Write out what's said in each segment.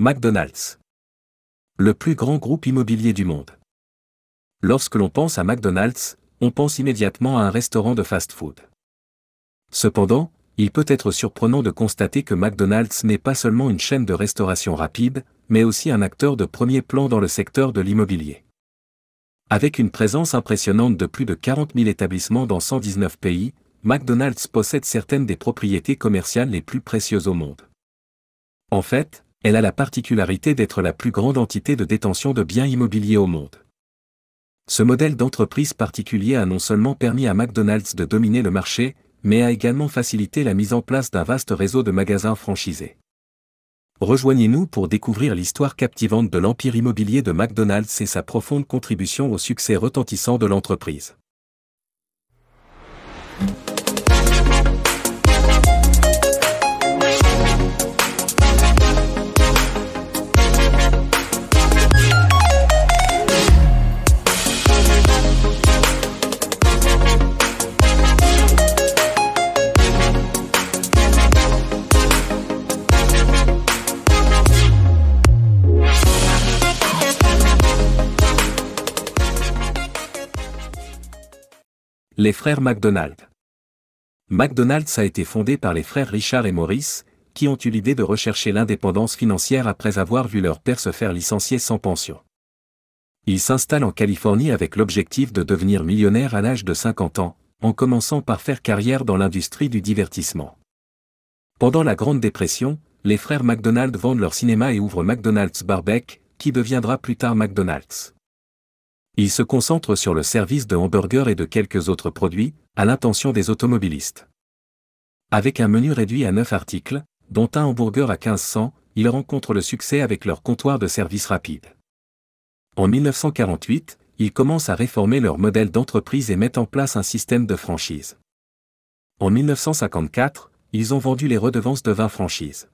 McDonald's. Le plus grand groupe immobilier du monde. Lorsque l'on pense à McDonald's, on pense immédiatement à un restaurant de fast-food. Cependant, il peut être surprenant de constater que McDonald's n'est pas seulement une chaîne de restauration rapide, mais aussi un acteur de premier plan dans le secteur de l'immobilier. Avec une présence impressionnante de plus de 40 000 établissements dans 119 pays, McDonald's possède certaines des propriétés commerciales les plus précieuses au monde. En fait, elle a la particularité d'être la plus grande entité de détention de biens immobiliers au monde. Ce modèle d'entreprise particulier a non seulement permis à McDonald's de dominer le marché, mais a également facilité la mise en place d'un vaste réseau de magasins franchisés. Rejoignez-nous pour découvrir l'histoire captivante de l'empire immobilier de McDonald's et sa profonde contribution au succès retentissant de l'entreprise. Les frères McDonald's. McDonald's a été fondé par les frères Richard et Maurice, qui ont eu l'idée de rechercher l'indépendance financière après avoir vu leur père se faire licencier sans pension. Ils s'installent en Californie avec l'objectif de devenir millionnaire à l'âge de 50 ans, en commençant par faire carrière dans l'industrie du divertissement. Pendant la Grande Dépression, les frères McDonald vendent leur cinéma et ouvrent McDonald's Barbeck, qui deviendra plus tard McDonald's il se concentrent sur le service de hamburgers et de quelques autres produits, à l'intention des automobilistes. Avec un menu réduit à 9 articles, dont un hamburger à 1500, ils rencontrent le succès avec leur comptoir de service rapide. En 1948, ils commencent à réformer leur modèle d'entreprise et mettent en place un système de franchise. En 1954, ils ont vendu les redevances de 20 franchises.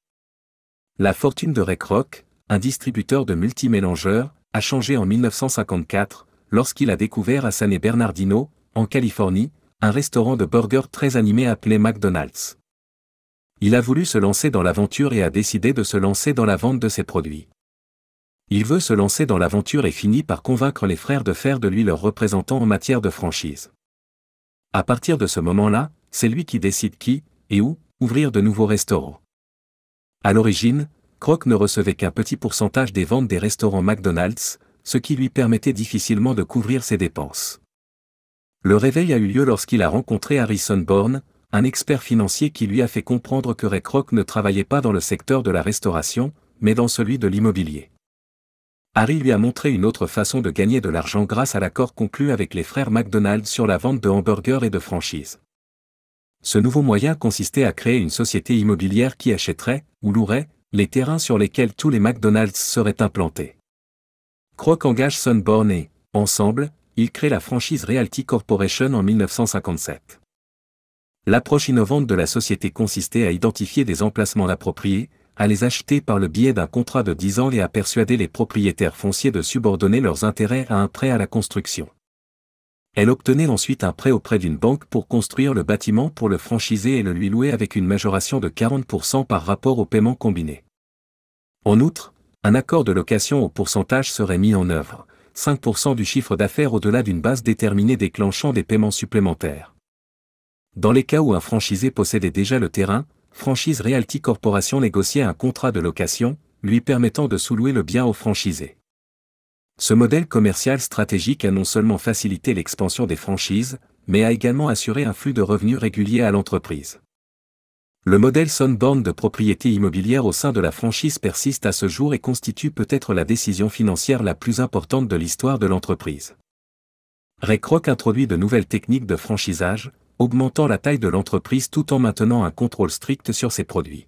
La fortune de Recrock, un distributeur de multimélangeurs, a changé en 1954, lorsqu'il a découvert à San Bernardino, en Californie, un restaurant de burgers très animé appelé McDonald's. Il a voulu se lancer dans l'aventure et a décidé de se lancer dans la vente de ses produits. Il veut se lancer dans l'aventure et finit par convaincre les frères de faire de lui leur représentant en matière de franchise. À partir de ce moment-là, c'est lui qui décide qui, et où, ouvrir de nouveaux restaurants. À l'origine, Croc ne recevait qu'un petit pourcentage des ventes des restaurants McDonald's, ce qui lui permettait difficilement de couvrir ses dépenses. Le réveil a eu lieu lorsqu'il a rencontré Harrison Bourne, un expert financier qui lui a fait comprendre que Ray Kroc ne travaillait pas dans le secteur de la restauration, mais dans celui de l'immobilier. Harry lui a montré une autre façon de gagner de l'argent grâce à l'accord conclu avec les frères McDonald's sur la vente de hamburgers et de franchises. Ce nouveau moyen consistait à créer une société immobilière qui achèterait, ou louerait, les terrains sur lesquels tous les McDonald's seraient implantés. Croque engage Sunborn et, ensemble, ils créent la franchise Realty Corporation en 1957. L'approche innovante de la société consistait à identifier des emplacements appropriés, à les acheter par le biais d'un contrat de 10 ans et à persuader les propriétaires fonciers de subordonner leurs intérêts à un prêt à la construction. Elle obtenait ensuite un prêt auprès d'une banque pour construire le bâtiment pour le franchiser et le lui louer avec une majoration de 40% par rapport au paiement combiné. En outre, un accord de location au pourcentage serait mis en œuvre, 5% du chiffre d'affaires au-delà d'une base déterminée déclenchant des paiements supplémentaires. Dans les cas où un franchisé possédait déjà le terrain, Franchise Realty Corporation négociait un contrat de location, lui permettant de sous le bien au franchisé. Ce modèle commercial stratégique a non seulement facilité l'expansion des franchises, mais a également assuré un flux de revenus régulier à l'entreprise. Le modèle Sunborn de propriété immobilière au sein de la franchise persiste à ce jour et constitue peut-être la décision financière la plus importante de l'histoire de l'entreprise. RecRock introduit de nouvelles techniques de franchisage, augmentant la taille de l'entreprise tout en maintenant un contrôle strict sur ses produits.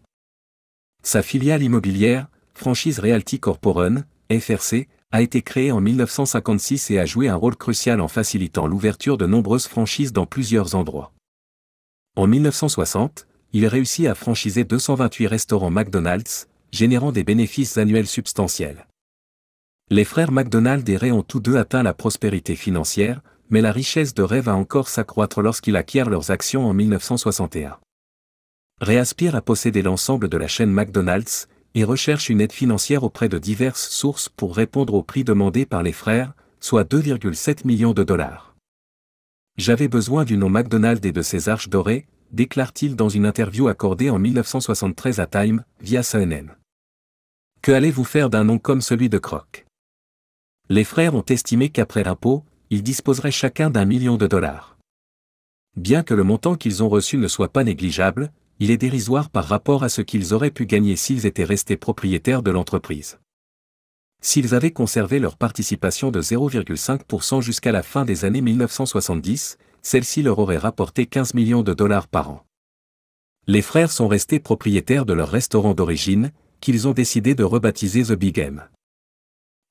Sa filiale immobilière, Franchise Realty Corporation, FRC, a été créée en 1956 et a joué un rôle crucial en facilitant l'ouverture de nombreuses franchises dans plusieurs endroits. En 1960, il réussit à franchiser 228 restaurants McDonald's, générant des bénéfices annuels substantiels. Les frères McDonald et Ray ont tous deux atteint la prospérité financière, mais la richesse de Ray va encore s'accroître lorsqu'il acquiert leurs actions en 1961. Ray aspire à posséder l'ensemble de la chaîne McDonald's et recherche une aide financière auprès de diverses sources pour répondre au prix demandé par les frères, soit 2,7 millions de dollars. J'avais besoin du nom McDonald et de ses arches dorées, déclare-t-il dans une interview accordée en 1973 à Time, via CNN. Que allez-vous faire d'un nom comme celui de Croc Les frères ont estimé qu'après l'impôt, ils disposeraient chacun d'un million de dollars. Bien que le montant qu'ils ont reçu ne soit pas négligeable, il est dérisoire par rapport à ce qu'ils auraient pu gagner s'ils étaient restés propriétaires de l'entreprise. S'ils avaient conservé leur participation de 0,5% jusqu'à la fin des années 1970, celle-ci leur aurait rapporté 15 millions de dollars par an. Les frères sont restés propriétaires de leur restaurant d'origine, qu'ils ont décidé de rebaptiser The Big M.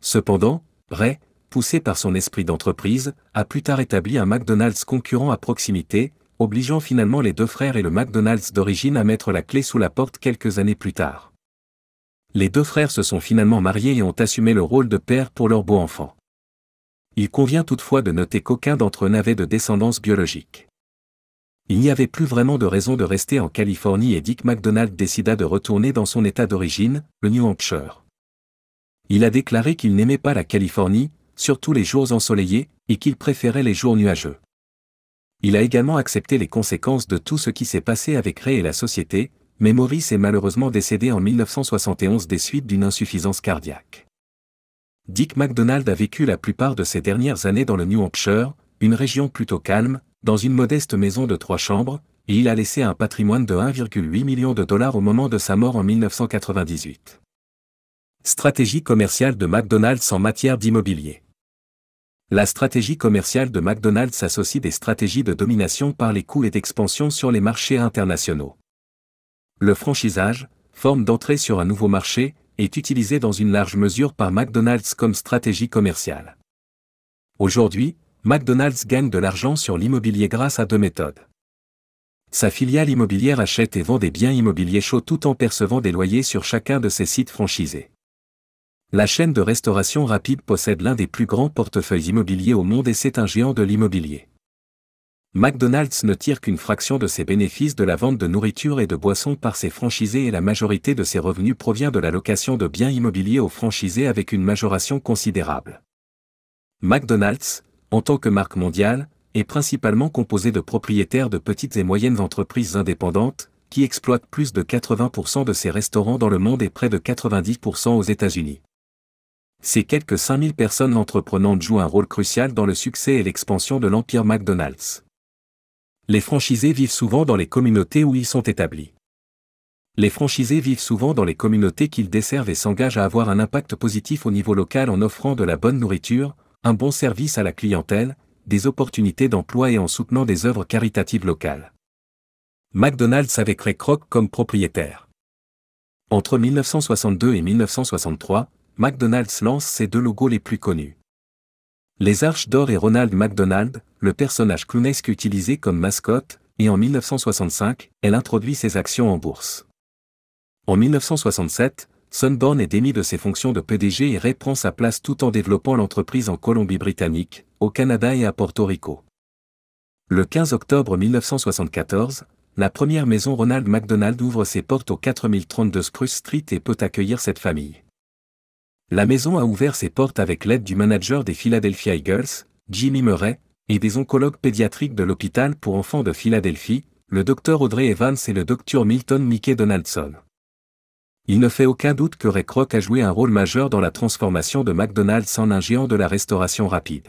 Cependant, Ray, poussé par son esprit d'entreprise, a plus tard établi un McDonald's concurrent à proximité, obligeant finalement les deux frères et le McDonald's d'origine à mettre la clé sous la porte quelques années plus tard. Les deux frères se sont finalement mariés et ont assumé le rôle de père pour leur beau enfant. Il convient toutefois de noter qu'aucun d'entre eux n'avait de descendance biologique. Il n'y avait plus vraiment de raison de rester en Californie et Dick McDonald décida de retourner dans son état d'origine, le New Hampshire. Il a déclaré qu'il n'aimait pas la Californie, surtout les jours ensoleillés, et qu'il préférait les jours nuageux. Il a également accepté les conséquences de tout ce qui s'est passé avec Ray et la société, mais Maurice est malheureusement décédé en 1971 des suites d'une insuffisance cardiaque. Dick McDonald a vécu la plupart de ses dernières années dans le New Hampshire, une région plutôt calme, dans une modeste maison de trois chambres, et il a laissé un patrimoine de 1,8 million de dollars au moment de sa mort en 1998. Stratégie commerciale de McDonald's en matière d'immobilier. La stratégie commerciale de McDonald's s'associe des stratégies de domination par les coûts et d'expansion sur les marchés internationaux. Le franchisage, forme d'entrée sur un nouveau marché, est utilisée dans une large mesure par McDonald's comme stratégie commerciale. Aujourd'hui, McDonald's gagne de l'argent sur l'immobilier grâce à deux méthodes. Sa filiale immobilière achète et vend des biens immobiliers chauds tout en percevant des loyers sur chacun de ses sites franchisés. La chaîne de restauration rapide possède l'un des plus grands portefeuilles immobiliers au monde et c'est un géant de l'immobilier. McDonald's ne tire qu'une fraction de ses bénéfices de la vente de nourriture et de boissons par ses franchisés et la majorité de ses revenus provient de la location de biens immobiliers aux franchisés avec une majoration considérable. McDonald's, en tant que marque mondiale, est principalement composé de propriétaires de petites et moyennes entreprises indépendantes, qui exploitent plus de 80% de ses restaurants dans le monde et près de 90% aux États-Unis. Ces quelques 5000 personnes entreprenantes jouent un rôle crucial dans le succès et l'expansion de l'empire McDonald's les franchisés vivent souvent dans les communautés où ils sont établis. Les franchisés vivent souvent dans les communautés qu'ils desservent et s'engagent à avoir un impact positif au niveau local en offrant de la bonne nourriture, un bon service à la clientèle, des opportunités d'emploi et en soutenant des œuvres caritatives locales. McDonald's avec Ray Kroc comme propriétaire. Entre 1962 et 1963, McDonald's lance ses deux logos les plus connus. Les Arches d'Or et Ronald McDonald, le personnage clownesque utilisé comme mascotte, et en 1965, elle introduit ses actions en bourse. En 1967, Sunborn est démis de ses fonctions de PDG et reprend sa place tout en développant l'entreprise en Colombie-Britannique, au Canada et à Porto Rico. Le 15 octobre 1974, la première maison Ronald McDonald ouvre ses portes au 4032 Spruce Street et peut accueillir cette famille. La maison a ouvert ses portes avec l'aide du manager des Philadelphia Eagles, Jimmy Murray, et des oncologues pédiatriques de l'hôpital pour enfants de Philadelphie, le docteur Audrey Evans et le docteur Milton Mickey Donaldson. Il ne fait aucun doute que Ray Kroc a joué un rôle majeur dans la transformation de McDonald's en un géant de la restauration rapide.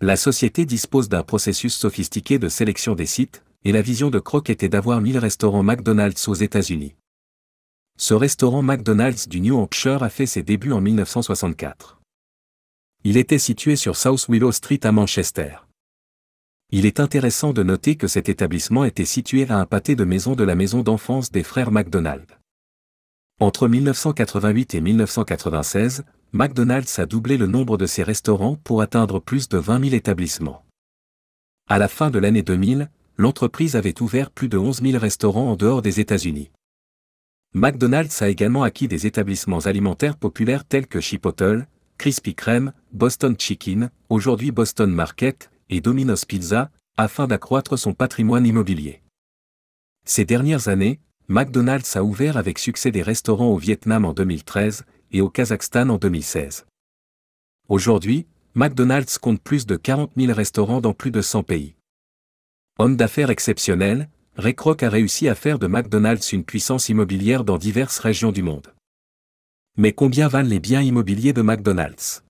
La société dispose d'un processus sophistiqué de sélection des sites, et la vision de Kroc était d'avoir 1000 restaurants McDonald's aux États-Unis ce restaurant McDonald's du New Hampshire a fait ses débuts en 1964. Il était situé sur South Willow Street à Manchester. Il est intéressant de noter que cet établissement était situé à un pâté de maison de la maison d'enfance des frères McDonald. Entre 1988 et 1996, McDonald's a doublé le nombre de ses restaurants pour atteindre plus de 20 000 établissements. À la fin de l'année 2000, l'entreprise avait ouvert plus de 11 000 restaurants en dehors des États-Unis. McDonald's a également acquis des établissements alimentaires populaires tels que Chipotle, Krispy Kreme, Boston Chicken, aujourd'hui Boston Market, et Domino's Pizza, afin d'accroître son patrimoine immobilier. Ces dernières années, McDonald's a ouvert avec succès des restaurants au Vietnam en 2013 et au Kazakhstan en 2016. Aujourd'hui, McDonald's compte plus de 40 000 restaurants dans plus de 100 pays. Homme d'affaires exceptionnel, Ray a réussi à faire de McDonald's une puissance immobilière dans diverses régions du monde. Mais combien valent les biens immobiliers de McDonald's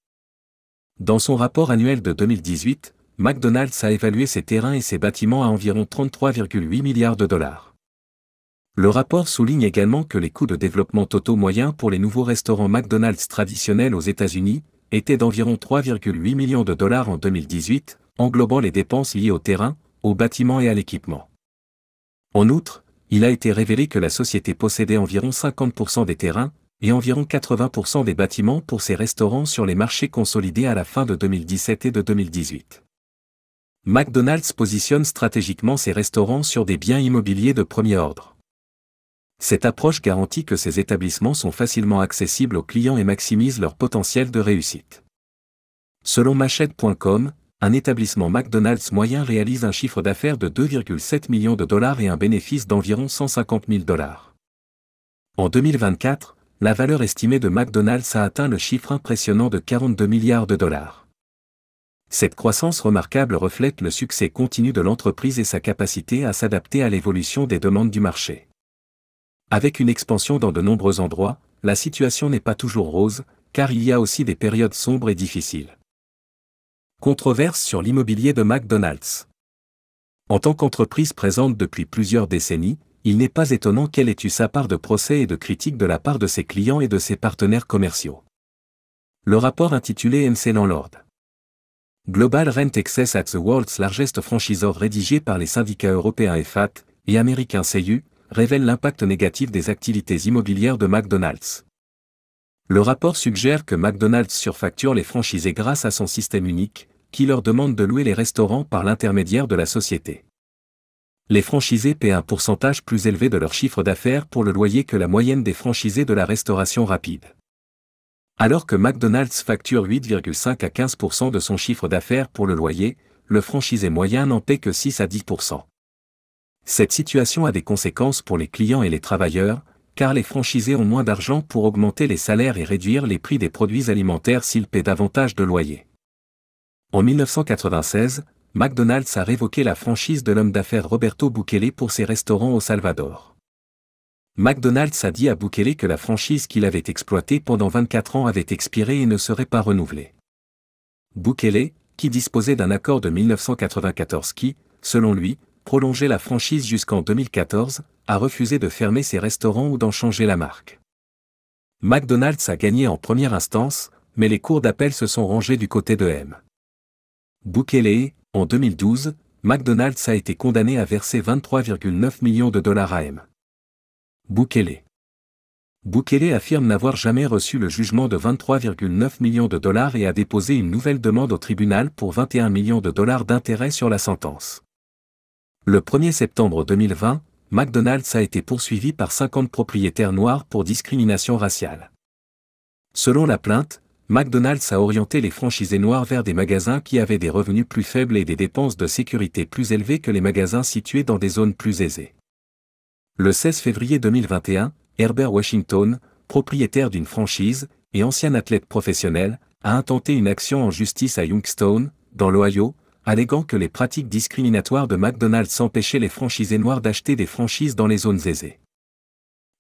Dans son rapport annuel de 2018, McDonald's a évalué ses terrains et ses bâtiments à environ 33,8 milliards de dollars. Le rapport souligne également que les coûts de développement totaux moyens pour les nouveaux restaurants McDonald's traditionnels aux États-Unis étaient d'environ 3,8 millions de dollars en 2018, englobant les dépenses liées au terrain, aux bâtiments et à l'équipement. En outre, il a été révélé que la société possédait environ 50% des terrains et environ 80% des bâtiments pour ses restaurants sur les marchés consolidés à la fin de 2017 et de 2018. McDonald's positionne stratégiquement ses restaurants sur des biens immobiliers de premier ordre. Cette approche garantit que ces établissements sont facilement accessibles aux clients et maximise leur potentiel de réussite. Selon machette.com, un établissement McDonald's moyen réalise un chiffre d'affaires de 2,7 millions de dollars et un bénéfice d'environ 150 000 dollars. En 2024, la valeur estimée de McDonald's a atteint le chiffre impressionnant de 42 milliards de dollars. Cette croissance remarquable reflète le succès continu de l'entreprise et sa capacité à s'adapter à l'évolution des demandes du marché. Avec une expansion dans de nombreux endroits, la situation n'est pas toujours rose, car il y a aussi des périodes sombres et difficiles. Controverse sur l'immobilier de McDonald's. En tant qu'entreprise présente depuis plusieurs décennies, il n'est pas étonnant qu'elle ait eu sa part de procès et de critiques de la part de ses clients et de ses partenaires commerciaux. Le rapport intitulé MC Landlord Global Rent Excess at the World's Largest Franchisor rédigé par les syndicats européens EFAT et américains CEU révèle l'impact négatif des activités immobilières de McDonald's. Le rapport suggère que McDonald's surfacture les franchisés grâce à son système unique, qui leur demande de louer les restaurants par l'intermédiaire de la société. Les franchisés paient un pourcentage plus élevé de leur chiffre d'affaires pour le loyer que la moyenne des franchisés de la restauration rapide. Alors que McDonald's facture 8,5 à 15% de son chiffre d'affaires pour le loyer, le franchisé moyen n'en paie que 6 à 10%. Cette situation a des conséquences pour les clients et les travailleurs, car les franchisés ont moins d'argent pour augmenter les salaires et réduire les prix des produits alimentaires s'ils paient davantage de loyer. En 1996, McDonald's a révoqué la franchise de l'homme d'affaires Roberto Bukele pour ses restaurants au Salvador. McDonald's a dit à Bukele que la franchise qu'il avait exploitée pendant 24 ans avait expiré et ne serait pas renouvelée. Bukele, qui disposait d'un accord de 1994 qui, selon lui, prolongeait la franchise jusqu'en 2014, a refusé de fermer ses restaurants ou d'en changer la marque. McDonald's a gagné en première instance, mais les cours d'appel se sont rangés du côté de M. Boukele, en 2012, McDonald's a été condamné à verser 23,9 millions de dollars à M. Bukele. Bukele affirme n'avoir jamais reçu le jugement de 23,9 millions de dollars et a déposé une nouvelle demande au tribunal pour 21 millions de dollars d'intérêt sur la sentence. Le 1er septembre 2020, McDonald's a été poursuivi par 50 propriétaires noirs pour discrimination raciale. Selon la plainte, McDonald's a orienté les franchisés noirs vers des magasins qui avaient des revenus plus faibles et des dépenses de sécurité plus élevées que les magasins situés dans des zones plus aisées. Le 16 février 2021, Herbert Washington, propriétaire d'une franchise et ancien athlète professionnel, a intenté une action en justice à Youngstown, dans l'Ohio, alléguant que les pratiques discriminatoires de McDonald's empêchaient les franchisés noirs d'acheter des franchises dans les zones aisées.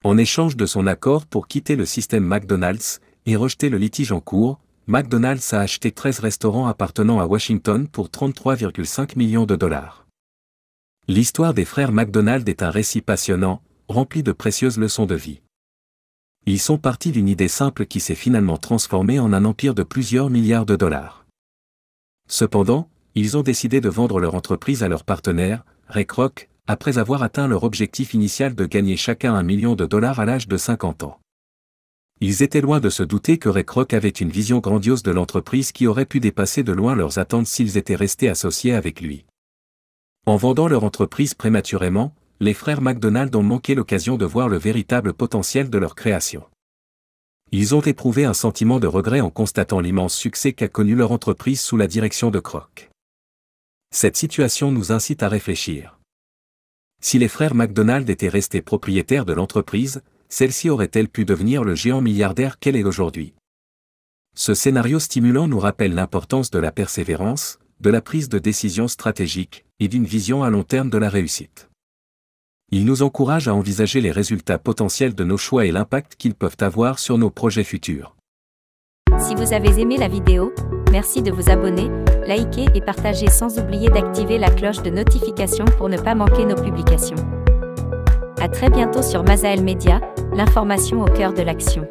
En échange de son accord pour quitter le système McDonald's, et rejeté le litige en cours, McDonald's a acheté 13 restaurants appartenant à Washington pour 33,5 millions de dollars. L'histoire des frères McDonald est un récit passionnant, rempli de précieuses leçons de vie. Ils sont partis d'une idée simple qui s'est finalement transformée en un empire de plusieurs milliards de dollars. Cependant, ils ont décidé de vendre leur entreprise à leur partenaire, Ray Kroc, après avoir atteint leur objectif initial de gagner chacun un million de dollars à l'âge de 50 ans ils étaient loin de se douter que Ray Kroc avait une vision grandiose de l'entreprise qui aurait pu dépasser de loin leurs attentes s'ils étaient restés associés avec lui. En vendant leur entreprise prématurément, les frères McDonald ont manqué l'occasion de voir le véritable potentiel de leur création. Ils ont éprouvé un sentiment de regret en constatant l'immense succès qu'a connu leur entreprise sous la direction de Kroc. Cette situation nous incite à réfléchir. Si les frères McDonald étaient restés propriétaires de l'entreprise, celle-ci aurait-elle pu devenir le géant milliardaire qu'elle est aujourd'hui Ce scénario stimulant nous rappelle l'importance de la persévérance, de la prise de décision stratégique et d'une vision à long terme de la réussite. Il nous encourage à envisager les résultats potentiels de nos choix et l'impact qu'ils peuvent avoir sur nos projets futurs. Si vous avez aimé la vidéo, merci de vous abonner, liker et partager sans oublier d'activer la cloche de notification pour ne pas manquer nos publications. À très bientôt sur Mazael Media, l'information au cœur de l'action.